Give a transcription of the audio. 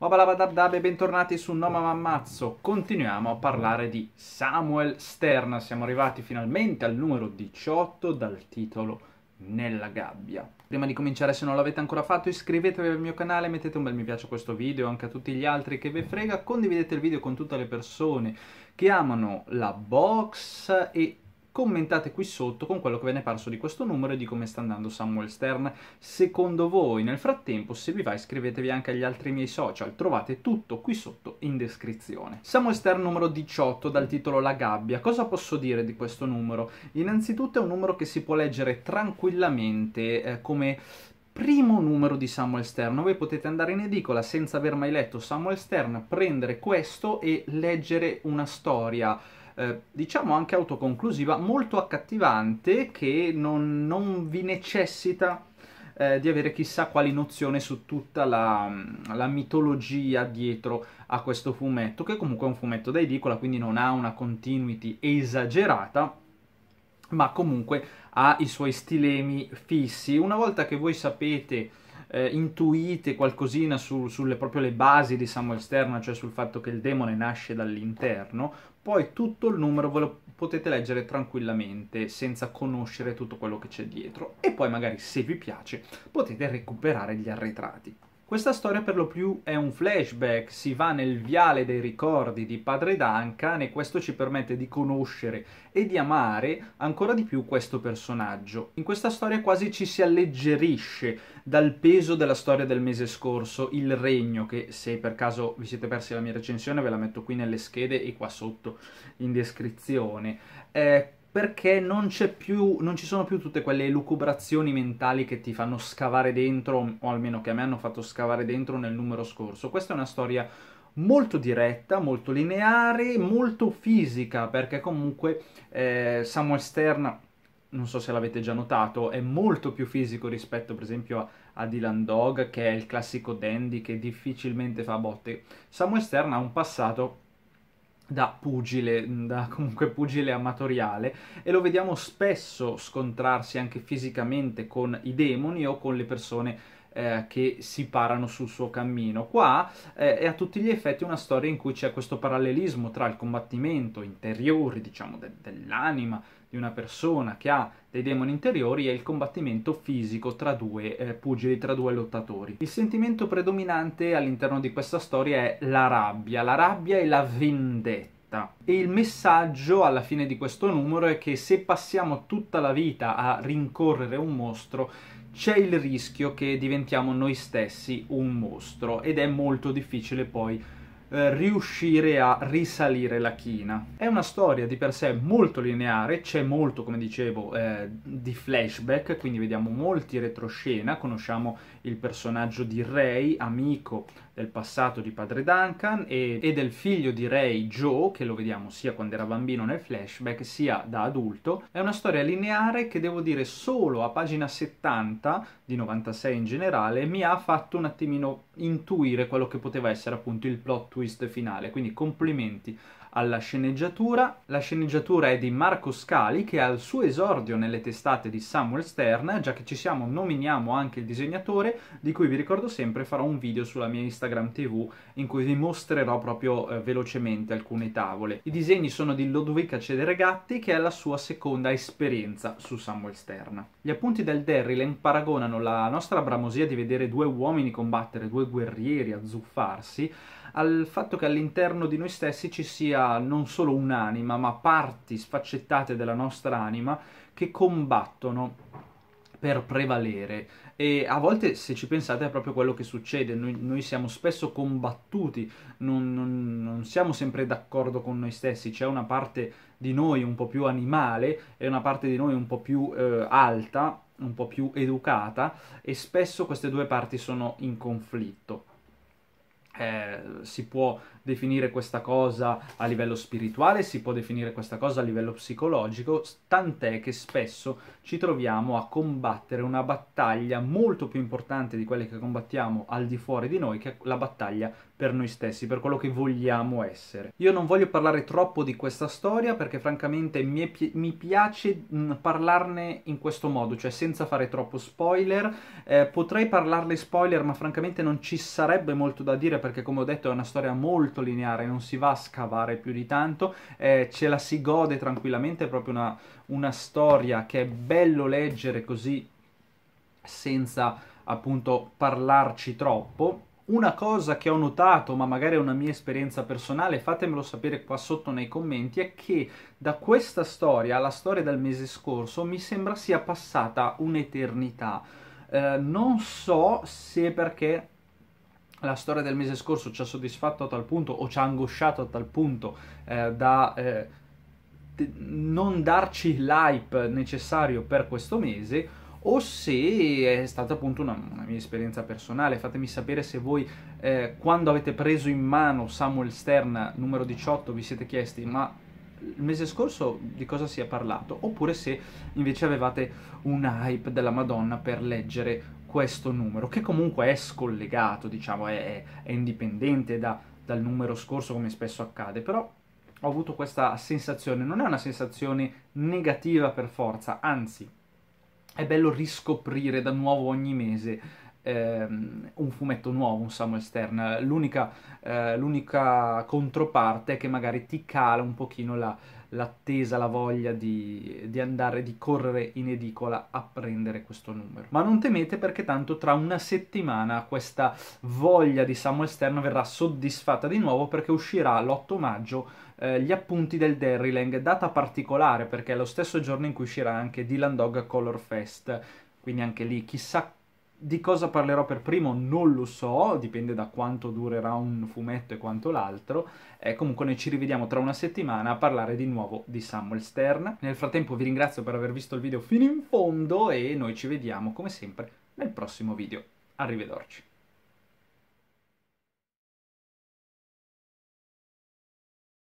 Babalabadabdabe, bentornati su No Noma Mammazzo. Continuiamo a parlare di Samuel Stern. Siamo arrivati finalmente al numero 18 dal titolo Nella gabbia. Prima di cominciare, se non l'avete ancora fatto, iscrivetevi al mio canale, mettete un bel mi piace a questo video, anche a tutti gli altri che vi frega, condividete il video con tutte le persone che amano la box e Commentate qui sotto con quello che ve ne è parso di questo numero e di come sta andando Samuel Stern secondo voi. Nel frattempo, se vi va, iscrivetevi anche agli altri miei social, trovate tutto qui sotto in descrizione. Samuel Stern numero 18 dal titolo La gabbia. Cosa posso dire di questo numero? Innanzitutto è un numero che si può leggere tranquillamente eh, come primo numero di Samuel Stern. Voi potete andare in edicola senza aver mai letto Samuel Stern, prendere questo e leggere una storia eh, diciamo anche autoconclusiva, molto accattivante che non, non vi necessita eh, di avere chissà quali nozioni su tutta la, la, mitologia dietro a questo fumetto, che comunque è un fumetto da edicola, quindi non ha una continuity esagerata, ma comunque ha i suoi stilemi fissi. Una volta che voi sapete... Eh, intuite qualcosina su, sulle proprio le basi di Samuel Stern, cioè sul fatto che il demone nasce dall'interno, poi tutto il numero ve lo potete leggere tranquillamente senza conoscere tutto quello che c'è dietro e poi magari se vi piace potete recuperare gli arretrati. Questa storia per lo più è un flashback, si va nel viale dei ricordi di padre Duncan e questo ci permette di conoscere e di amare ancora di più questo personaggio. In questa storia quasi ci si alleggerisce dal peso della storia del mese scorso, Il Regno, che se per caso vi siete persi la mia recensione ve la metto qui nelle schede e qua sotto in descrizione. Eh, perché non, più, non, ci sono più tutte quelle lucubrazioni mentali che ti fanno scavare dentro, o almeno che a me hanno fatto scavare dentro nel numero scorso. Questa è una storia molto diretta, molto lineare, molto fisica, perché comunque eh, Samuel Stern, non so se l'avete già notato, è molto più fisico rispetto per esempio a, a Dylan Dog, che è il classico dandy che difficilmente fa botte. Samuel Stern ha un passato da pugile, mm, da comunque pugile amatoriale e lo vediamo spesso scontrarsi anche fisicamente con i demoni o con le persone eh, che si parano sul suo cammino. Qua eh, è a tutti gli effetti una storia in cui c'è questo parallelismo tra il combattimento interiore, diciamo, de- dell'anima, di una persona che ha dei demoni interiori è il combattimento fisico tra due eh, pugili, tra due lottatori. Il sentimento predominante all'interno di questa storia è la rabbia, la rabbia e la vendetta. E il messaggio alla fine di questo numero è che se passiamo tutta la vita a rincorrere un mostro, c'è il rischio che diventiamo noi stessi un mostro ed è molto difficile poi eh, riuscire a risalire la china. È una storia di per sé molto lineare, c'è molto, come dicevo, eh, di flashback, quindi vediamo molti retroscena, conosciamo il personaggio di Ray, amico del passato di padre Duncan e, e, del figlio di Ray, Joe, che lo vediamo sia quando era bambino nel flashback sia da adulto. È una storia lineare che devo dire solo a pagina 70 di 96 in generale mi ha fatto un attimino intuire quello che poteva essere appunto il plot twist finale, quindi complimenti alla sceneggiatura. La sceneggiatura è di Marco Scali che ha il suo esordio nelle testate di Samuel Stern, già che ci siamo nominiamo anche il disegnatore, nuove, di cui vi ricordo sempre farò un video sulla mia Instagram TV in cui vi mostrerò proprio eh, velocemente alcune tavole. I disegni sono di Lodovica Cederegatti che è la sua seconda esperienza su Samuel Stern. Gli appunti del Derrilen paragonano la nostra bramosia di vedere due uomini combattere, due guerrieri azzuffarsi, al fatto che all'interno di noi stessi ci sia non solo un'anima, ma parti sfaccettate della nostra anima che combattono per prevalere e a volte se ci pensate è proprio quello che succede, noi, noi siamo spesso combattuti, non, non, non siamo sempre d'accordo con noi stessi, c'è una parte di noi un po' più animale e una parte di noi un po' più eh, alta, un po' più educata e spesso queste due parti sono in conflitto eh, si può definire questa cosa a livello spirituale, si può definire questa cosa a livello psicologico, tant'è che spesso ci troviamo a combattere una battaglia molto più importante di quelle che combattiamo al di fuori di noi, che è la battaglia per noi stessi, per quello che vogliamo essere. Io non voglio parlare troppo di questa storia perché francamente mi, pi- mi piace mh, mm, parlarne in questo modo, cioè senza fare troppo spoiler. Eh, potrei parlarle spoiler, ma francamente non ci sarebbe molto da dire perché come ho detto è una storia molto lineare, non si va a scavare più di tanto, eh, ce la si gode tranquillamente, è proprio una, una storia che è bello leggere così senza appunto parlarci troppo una cosa che ho notato, ma magari è una mia esperienza personale, fatemelo sapere qua sotto nei commenti, è che da questa storia alla storia del mese scorso mi sembra sia passata un'eternità. Eh, non so se perché la storia del mese scorso ci ha soddisfatto a tal punto o ci ha angosciato a tal punto eh, da eh, non darci l'hype necessario per questo mese o se è stata appunto una, una mia esperienza personale. Fatemi sapere se voi eh, quando avete preso in mano Samuel Stern numero 18 vi siete chiesti ma il mese scorso di cosa si è parlato oppure se invece avevate un hype della Madonna per leggere questo numero che comunque è scollegato, diciamo, è, è indipendente da, dal numero scorso come spesso accade, però ho avuto questa sensazione, non è una sensazione negativa per forza, anzi è bello riscoprire da nuovo ogni mese Ehm, un fumetto nuovo, un Samuel Stern. L'unica, eh, l'unica controparte è che magari ti cala un pochino la, l'attesa, la voglia di, di, andare, di correre in edicola a prendere questo numero. Ma non temete perché tanto tra una settimana questa voglia di Samuel Stern verrà soddisfatta di nuovo perché uscirà l'8 maggio eh, gli appunti del Derrylang, data particolare perché è lo stesso giorno in cui uscirà anche Dylan Dog Color Fest, quindi anche lì chissà di cosa parlerò per primo non lo so, dipende da quanto durerà un fumetto e quanto l'altro. Eh, comunque noi ci rivediamo tra una settimana a parlare di nuovo di Samuel Stern. Nel frattempo vi ringrazio per aver visto il video fino in fondo e noi ci vediamo come sempre nel prossimo video. Arrivederci.